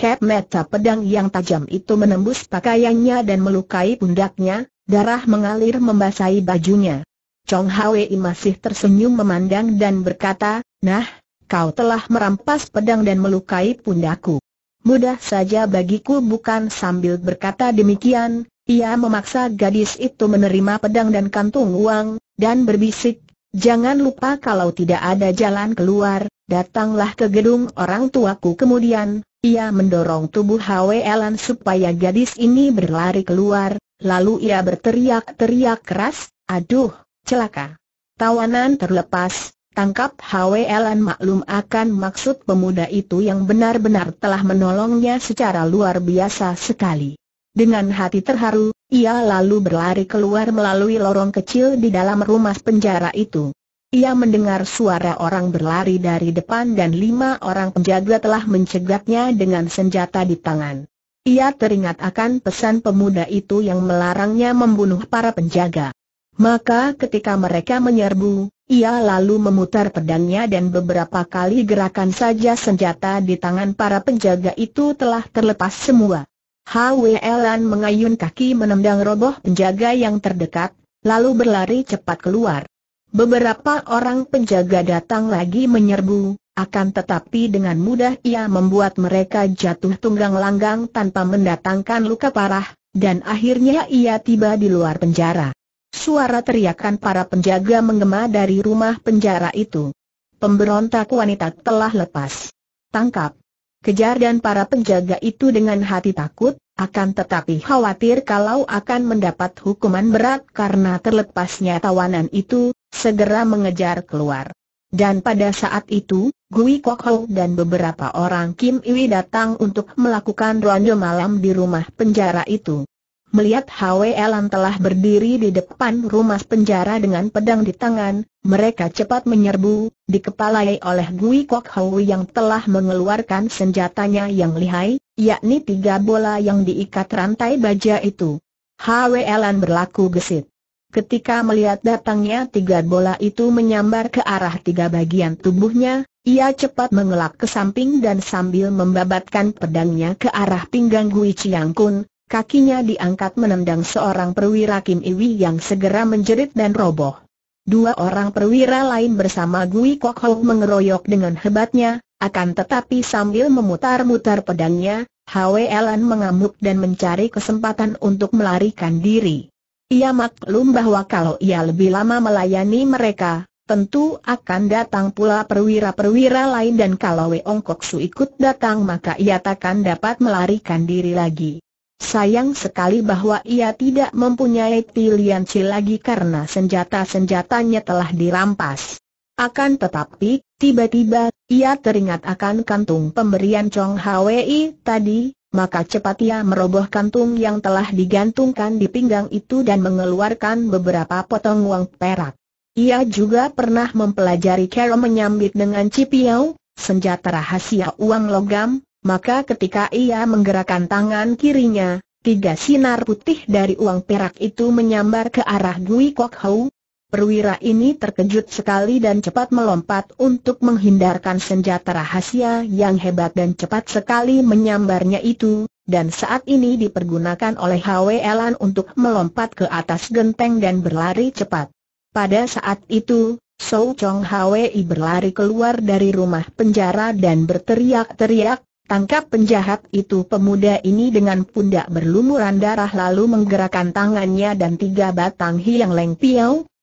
Cap mata pedang yang tajam itu menembus pakaiannya dan melukai pundaknya, Darah mengalir membasahi bajunya. Chong Hwei masih tersenyum memandang dan berkata, Nah, kau telah merampas pedang dan melukai pundaku. Mudah saja bagiku bukan sambil berkata demikian, ia memaksa gadis itu menerima pedang dan kantung uang, dan berbisik, Jangan lupa kalau tidak ada jalan keluar, datanglah ke gedung orang tuaku kemudian, ia mendorong tubuh Elan supaya gadis ini berlari keluar, Lalu ia berteriak-teriak keras, aduh, celaka. Tawanan terlepas, tangkap HWLN maklum akan maksud pemuda itu yang benar-benar telah menolongnya secara luar biasa sekali. Dengan hati terharu, ia lalu berlari keluar melalui lorong kecil di dalam rumah penjara itu. Ia mendengar suara orang berlari dari depan dan lima orang penjaga telah mencegatnya dengan senjata di tangan. Ia teringat akan pesan pemuda itu yang melarangnya membunuh para penjaga. Maka ketika mereka menyerbu, ia lalu memutar pedangnya dan beberapa kali gerakan saja senjata di tangan para penjaga itu telah terlepas semua. Hwelan mengayun kaki menendang roboh penjaga yang terdekat, lalu berlari cepat keluar. Beberapa orang penjaga datang lagi menyerbu, akan tetapi dengan mudah ia membuat mereka jatuh tunggang langgang tanpa mendatangkan luka parah, dan akhirnya ia tiba di luar penjara. Suara teriakan para penjaga menggema dari rumah penjara itu. Pemberontak wanita telah lepas. Tangkap. Kejar dan para penjaga itu dengan hati takut, akan tetapi khawatir kalau akan mendapat hukuman berat karena terlepasnya tawanan itu, segera mengejar keluar. Dan pada saat itu, Gui Kok Ho dan beberapa orang Kim Iwi datang untuk melakukan ronde malam di rumah penjara itu. Melihat Hwe Elan telah berdiri di depan rumah penjara dengan pedang di tangan, mereka cepat menyerbu, dikepalai oleh Gui Kok Ho yang telah mengeluarkan senjatanya yang lihai, yakni tiga bola yang diikat rantai baja itu. Hwe Elan berlaku gesit. Ketika melihat datangnya tiga bola itu menyambar ke arah tiga bagian tubuhnya, ia cepat mengelak ke samping dan sambil membabatkan pedangnya ke arah pinggang Gui Chiang Kun, kakinya diangkat menendang seorang perwira Kim Iwi yang segera menjerit dan roboh. Dua orang perwira lain bersama Gui Kok Hou mengeroyok dengan hebatnya, akan tetapi sambil memutar-mutar pedangnya, Hwelan mengamuk dan mencari kesempatan untuk melarikan diri. Ia maklum bahwa kalau ia lebih lama melayani mereka, tentu akan datang pula perwira-perwira lain dan kalau Weong Su ikut datang maka ia takkan dapat melarikan diri lagi. Sayang sekali bahwa ia tidak mempunyai pilihan cil lagi karena senjata-senjatanya telah dirampas. Akan tetapi, tiba-tiba, ia teringat akan kantung pemberian Chong Hwi tadi, maka cepat ia merobohkan tung yang telah digantungkan di pinggang itu dan mengeluarkan beberapa potong uang perak. Ia juga pernah mempelajari cara menyambit dengan cipiau, senjata rahasia uang logam, maka ketika ia menggerakkan tangan kirinya, tiga sinar putih dari uang perak itu menyambar ke arah Gui Kok Hau, Perwira ini terkejut sekali dan cepat melompat untuk menghindarkan senjata rahasia yang hebat dan cepat sekali menyambarnya itu, dan saat ini dipergunakan oleh Hwe Elan untuk melompat ke atas genteng dan berlari cepat. Pada saat itu, Sou Chong Hwei berlari keluar dari rumah penjara dan berteriak-teriak, Tangkap penjahat itu pemuda ini dengan pundak berlumuran darah lalu menggerakkan tangannya dan tiga batang hiang leng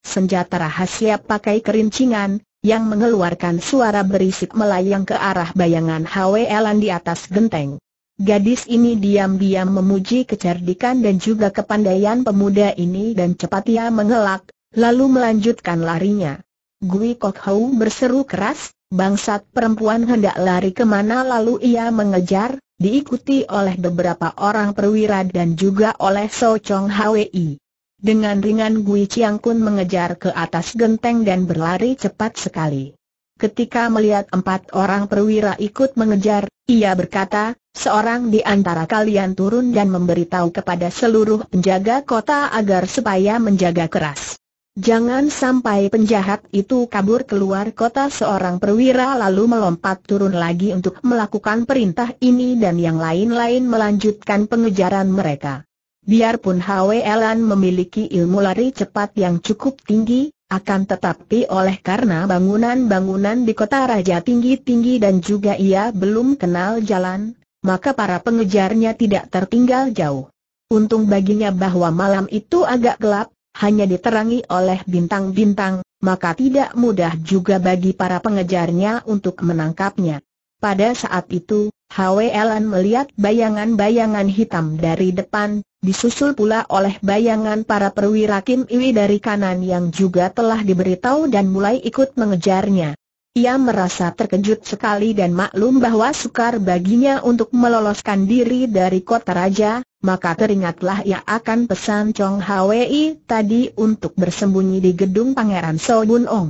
senjata rahasia pakai kerincingan, yang mengeluarkan suara berisik melayang ke arah bayangan Elan di atas genteng. Gadis ini diam-diam memuji kecerdikan dan juga kepandaian pemuda ini dan cepat ia mengelak, lalu melanjutkan larinya. Gui Kok Hau berseru keras, bangsat perempuan hendak lari kemana lalu ia mengejar, diikuti oleh beberapa orang perwira dan juga oleh So Chong Hwi. Dengan ringan Gui Chiang Kun mengejar ke atas genteng dan berlari cepat sekali. Ketika melihat empat orang perwira ikut mengejar, ia berkata, seorang di antara kalian turun dan memberitahu kepada seluruh penjaga kota agar supaya menjaga keras. Jangan sampai penjahat itu kabur keluar kota seorang perwira lalu melompat turun lagi untuk melakukan perintah ini dan yang lain-lain melanjutkan pengejaran mereka. Biarpun Elan memiliki ilmu lari cepat yang cukup tinggi, akan tetapi oleh karena bangunan-bangunan di kota raja tinggi-tinggi dan juga ia belum kenal jalan, maka para pengejarnya tidak tertinggal jauh. Untung baginya bahwa malam itu agak gelap, hanya diterangi oleh bintang-bintang, maka tidak mudah juga bagi para pengejarnya untuk menangkapnya. Pada saat itu, Elan melihat bayangan-bayangan hitam dari depan, disusul pula oleh bayangan para perwira Kim Iwi dari kanan yang juga telah diberitahu dan mulai ikut mengejarnya. Ia merasa terkejut sekali dan maklum bahwa sukar baginya untuk meloloskan diri dari kota raja, maka teringatlah ia akan pesan Chong Hwi tadi untuk bersembunyi di gedung Pangeran Bun Ong.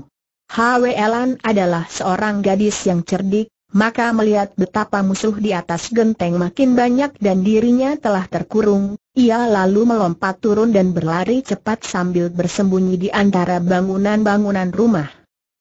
Elan adalah seorang gadis yang cerdik, maka melihat betapa musuh di atas genteng makin banyak dan dirinya telah terkurung, ia lalu melompat turun dan berlari cepat sambil bersembunyi di antara bangunan-bangunan rumah.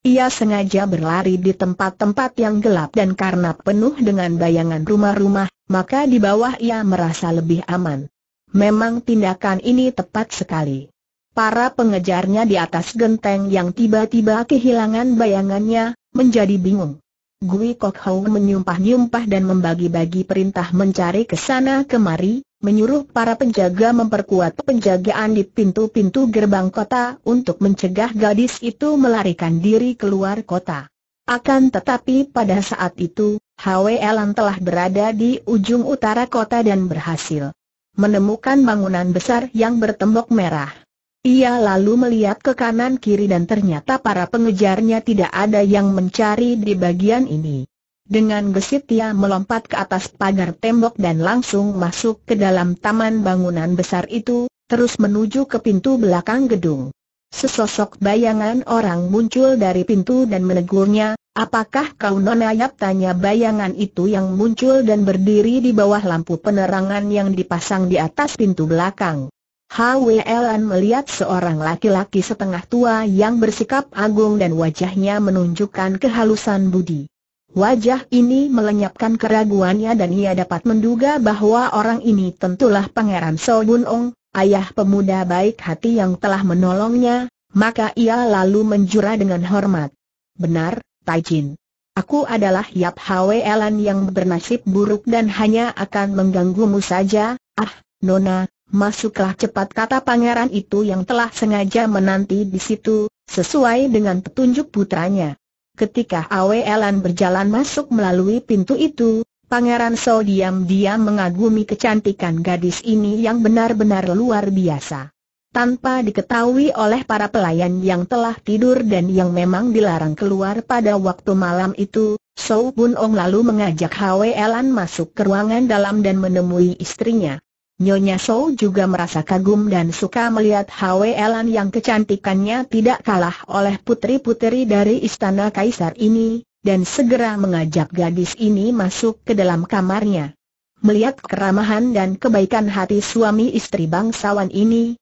Ia sengaja berlari di tempat-tempat yang gelap dan karena penuh dengan bayangan rumah-rumah, maka di bawah ia merasa lebih aman. Memang tindakan ini tepat sekali. Para pengejarnya di atas genteng yang tiba-tiba kehilangan bayangannya, menjadi bingung. Gui Kok Hou menyumpah-nyumpah dan membagi-bagi perintah mencari ke sana kemari, menyuruh para penjaga memperkuat penjagaan di pintu-pintu gerbang kota untuk mencegah gadis itu melarikan diri keluar kota. Akan tetapi pada saat itu, Hwelan telah berada di ujung utara kota dan berhasil menemukan bangunan besar yang bertembok merah. Ia lalu melihat ke kanan kiri dan ternyata para pengejarnya tidak ada yang mencari di bagian ini. Dengan gesit ia melompat ke atas pagar tembok dan langsung masuk ke dalam taman bangunan besar itu, terus menuju ke pintu belakang gedung. Sesosok bayangan orang muncul dari pintu dan menegurnya, apakah kau nonayap tanya bayangan itu yang muncul dan berdiri di bawah lampu penerangan yang dipasang di atas pintu belakang. HWLN melihat seorang laki-laki setengah tua yang bersikap agung dan wajahnya menunjukkan kehalusan budi. Wajah ini melenyapkan keraguannya dan ia dapat menduga bahwa orang ini tentulah Pangeran Bun Ong, ayah pemuda baik hati yang telah menolongnya, maka ia lalu menjura dengan hormat. Benar, Jin. Aku adalah Yap Hwelan yang bernasib buruk dan hanya akan mengganggumu saja, ah, Nona, Masuklah cepat kata pangeran itu yang telah sengaja menanti di situ, sesuai dengan petunjuk putranya. Ketika Elan berjalan masuk melalui pintu itu, Pangeran So diam-diam mengagumi kecantikan gadis ini yang benar-benar luar biasa. Tanpa diketahui oleh para pelayan yang telah tidur dan yang memang dilarang keluar pada waktu malam itu, So Bun Ong lalu mengajak Elan masuk ke ruangan dalam dan menemui istrinya. Nyonya So juga merasa kagum dan suka melihat Elan yang kecantikannya tidak kalah oleh putri-putri dari istana kaisar ini, dan segera mengajak gadis ini masuk ke dalam kamarnya. Melihat keramahan dan kebaikan hati suami istri bangsawan ini,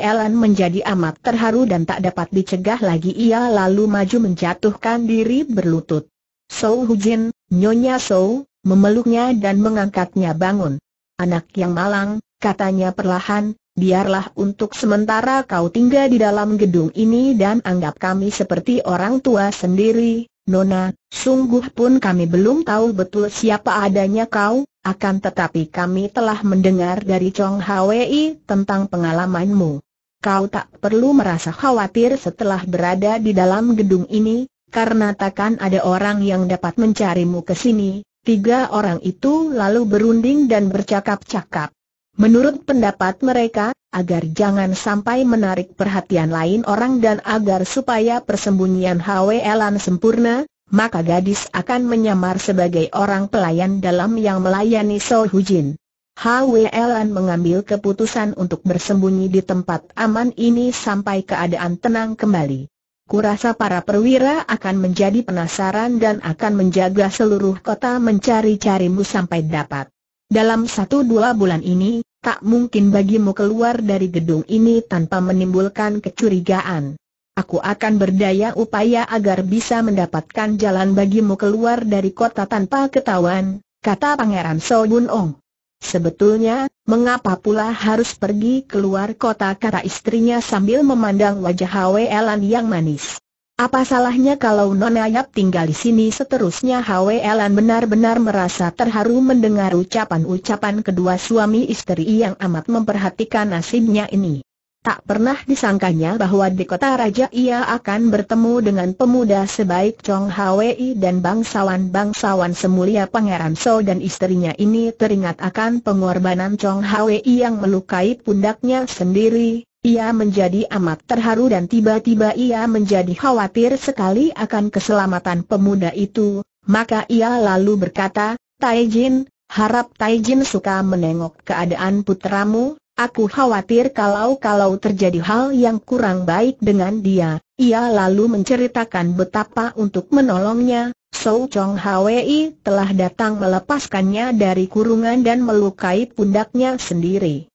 Elan menjadi amat terharu dan tak dapat dicegah lagi ia lalu maju menjatuhkan diri berlutut. So Hujin, Nyonya So, memeluknya dan mengangkatnya bangun. Anak yang malang, katanya perlahan, biarlah untuk sementara kau tinggal di dalam gedung ini dan anggap kami seperti orang tua sendiri, Nona, sungguh pun kami belum tahu betul siapa adanya kau, akan tetapi kami telah mendengar dari Chong Hwi tentang pengalamanmu. Kau tak perlu merasa khawatir setelah berada di dalam gedung ini, karena takkan ada orang yang dapat mencarimu ke sini, Tiga orang itu lalu berunding dan bercakap-cakap. Menurut pendapat mereka, agar jangan sampai menarik perhatian lain orang dan agar supaya persembunyian HWLan sempurna, maka gadis akan menyamar sebagai orang pelayan dalam yang melayani So Hujin. HWLan mengambil keputusan untuk bersembunyi di tempat aman ini sampai keadaan tenang kembali. Kurasa para perwira akan menjadi penasaran dan akan menjaga seluruh kota mencari-carimu sampai dapat. Dalam satu dua bulan ini, tak mungkin bagimu keluar dari gedung ini tanpa menimbulkan kecurigaan. Aku akan berdaya upaya agar bisa mendapatkan jalan bagimu keluar dari kota tanpa ketahuan, kata Pangeran Soyun Ong. Sebetulnya, mengapa pula harus pergi keluar kota kata istrinya sambil memandang wajah Hwe Elan yang manis. Apa salahnya kalau Nona Yap tinggal di sini seterusnya Hwe Elan benar-benar merasa terharu mendengar ucapan-ucapan kedua suami istri yang amat memperhatikan nasibnya ini. Tak pernah disangkanya bahwa di kota raja ia akan bertemu dengan pemuda sebaik Chong Hwi dan bangsawan-bangsawan semulia Pangeran So dan istrinya ini teringat akan pengorbanan Chong Hwi yang melukai pundaknya sendiri. Ia menjadi amat terharu dan tiba-tiba ia menjadi khawatir sekali akan keselamatan pemuda itu. Maka ia lalu berkata, Tai Jin, harap Tai Jin suka menengok keadaan putramu, Aku khawatir kalau-kalau terjadi hal yang kurang baik dengan dia, ia lalu menceritakan betapa untuk menolongnya, Sou Chong Hwi telah datang melepaskannya dari kurungan dan melukai pundaknya sendiri.